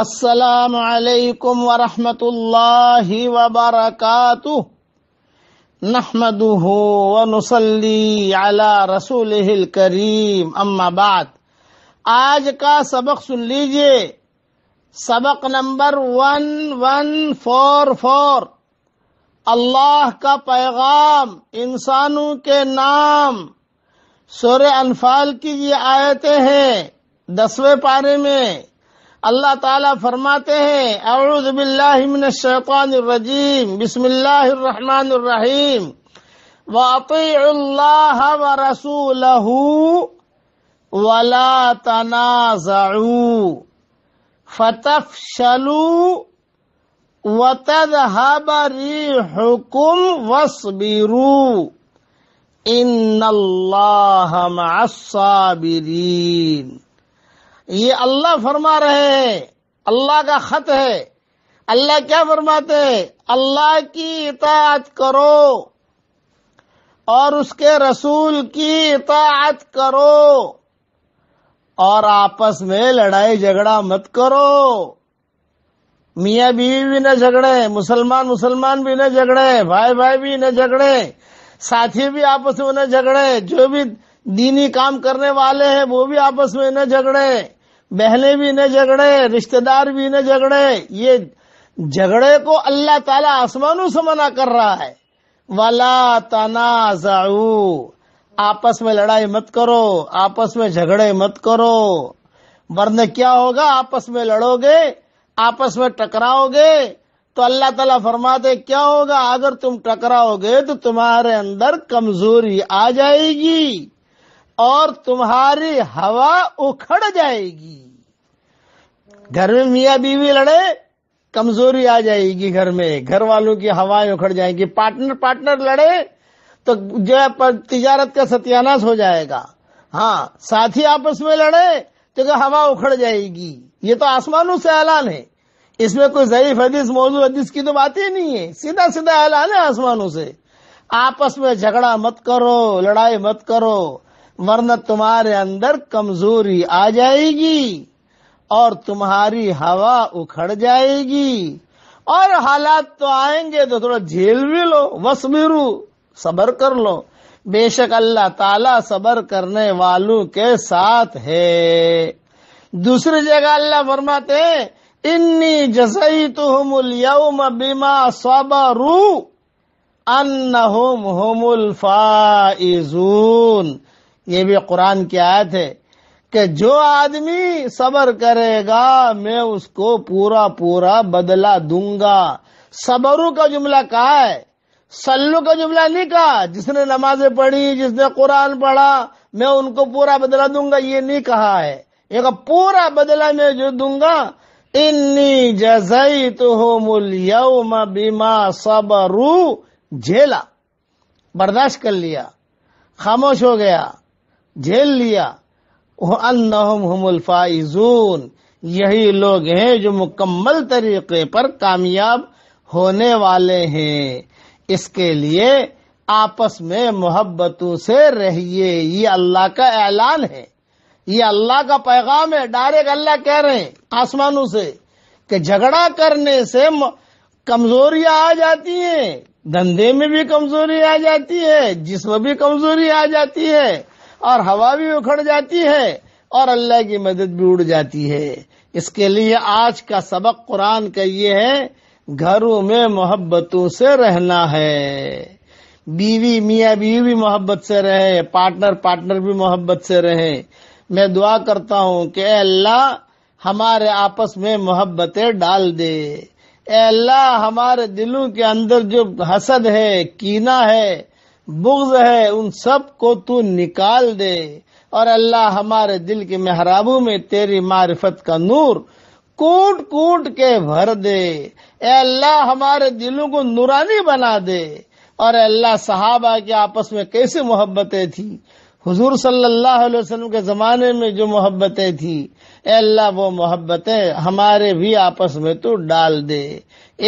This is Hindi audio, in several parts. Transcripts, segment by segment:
अस्सलाम वालेकुम वरहमतुल्लाहि वबरकातुह नहमदुहु व नुसल्ली अला रसूलिहिल करीम अम्मा बाद आज का सबक सुन लीजिए सबक number one one four four Allah का पैगाम इंसानों के नाम सूर्य अनफाल की ये आयतें हैं दसवें पारे में अल्लाह ताला फरमाते हैं अरुदबिल्लाजीम बिस्मिल्लाहमानीम वातील्लाह व रसूल वला तनाजू फतफशलू वतदहब रिहुकुम वस्बिरू इन्नल्लाह मअस्साबिरीन ये अल्लाह फरमा रहे हैं अल्लाह का खत है अल्लाह क्या फरमाते हैं अल्लाह की इताअत करो और उसके रसूल की इताअत करो और आपस में लड़ाई झगड़ा मत करो मियाँ बीवी भी न झगड़े मुसलमान मुसलमान भी न झगड़े भाई भाई भी न झगड़े साथी भी आपस में न झगड़े जो भी दीनी काम करने वाले हैं वो भी आपस में न झगड़े बहने भी न झगड़े रिश्तेदार भी न झगड़े ये झगड़े को अल्लाह ताला आसमानों से मना कर रहा है वाला तनाजाऊ आपस में लड़ाई मत करो आपस में झगड़े मत करो वरना क्या होगा आपस में लड़ोगे आपस में टकराओगे तो अल्लाह ताला फरमाते क्या होगा अगर तुम टकराओगे तो तुम्हारे अंदर कमजोरी आ जाएगी और तुम्हारी हवा उखड़ जाएगी घर में मिया बीवी लड़े कमजोरी आ जाएगी घर में घर वालों की हवाएं उखड़ जाएंगी पार्टनर पार्टनर लड़े तो जो है तिजारत का सत्यानाश हो जाएगा हाँ साथी आपस में लड़े तो क्या हवा उखड़ जाएगी ये तो आसमानों से ऐलान है इसमें कोई जयीफ हदीस मौजूद हदीस की तो बात ही नहीं है सीधा सीधा ऐलान है आसमानों से आपस में झगड़ा मत करो लड़ाई मत करो वरना तुम्हारे अंदर कमजोरी आ जाएगी और तुम्हारी हवा उखड़ जाएगी और हालात तो आएंगे तो थोड़ा झेल भी लो वसबिरू सबर कर लो बेशक अल्लाह ताला सबर करने वालों के साथ है दूसरी जगह अल्लाह फरमाते हैं इन्नी जसई तुम बीमा सबरू अन्न होम होमुल फाइजून ये भी कुरान की आयत है कि जो आदमी सबर करेगा मैं उसको पूरा पूरा बदला दूंगा सबरू का जुमला कहा है सल्लू का जुमला नहीं कहा जिसने नमाजें पढ़ी जिसने कुरान पढ़ा मैं उनको पूरा बदला दूंगा ये नहीं कहा है ये पूरा बदला मैं जो दूंगा इन्नी जजई तो हो मुलयम बीमा सबरू झेला बर्दाश्त कर लिया खामोश हो गया झेल लिया फाइजून यही लोग हैं जो मुकम्मल तरीके पर कामयाब होने वाले हैं इसके लिए आपस में मोहब्बतों से रहिए ये अल्लाह का ऐलान है ये अल्लाह का पैगाम है डायरेक्ट अल्लाह कह रहे हैं आसमानों से कि झगड़ा करने से कमजोरियां आ जाती हैं धंधे में भी कमजोरी आ जाती है जिसमें भी कमजोरी आ जाती है और हवा भी उखड़ जाती है और अल्लाह की मदद भी उड़ जाती है इसके लिए आज का सबक कुरान का ये है घरों में मोहब्बतों से रहना है बीवी मियाँ बीवी भी मोहब्बत से रहे पार्टनर पार्टनर भी मोहब्बत से रहे मैं दुआ करता हूँ कि अल्लाह हमारे आपस में मोहब्बतें डाल दे अल्लाह हमारे दिलों के अंदर जो हसद है कीना है बुग्ज है उन सब को तू निकाल दे और अल्लाह हमारे दिल के मेहराबों में तेरी मारिफत का नूर कूट कूट के भर दे ए अल्लाह हमारे दिलों को नूरानी बना दे और अल्लाह सहाबा के आपस में कैसी मोहब्बतें थी हुजूर सल्लल्लाहु अलैहि वसल्लम के ज़माने में जो मोहब्बतें थी ए अल्लाह वो मोहब्बतें हमारे भी आपस में तो डाल दे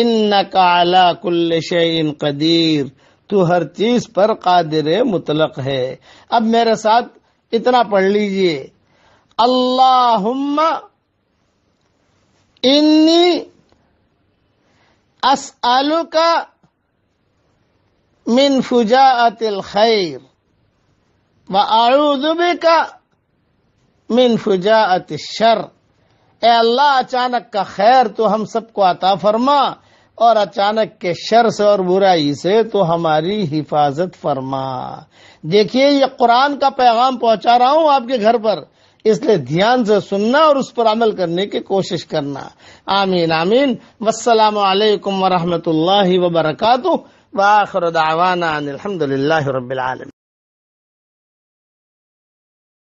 इन नकाला कुल्ल शैन कदीर तू हर चीज पर कादिर मुतलक है अब मेरे साथ इतना पढ़ लीजिए अल्लाहुम्मा इन्नी असआलू का मिन फुजाअतिल खैर व आऊदुबी का मिन फुजाअत शर ए अल्लाह अचानक का खैर तो हम सबको अता फरमा और अचानक के शर से और बुराई से तो हमारी हिफाजत फरमा देखिए ये कुरान का पैगाम पहुंचा रहा हूं आपके घर पर इसलिए ध्यान से सुनना और उस पर अमल करने की कोशिश करना आमीन आमीन वसलम वरहमत ला वबरकू वाखर दावाना अलहमदिल्ला रबीआलम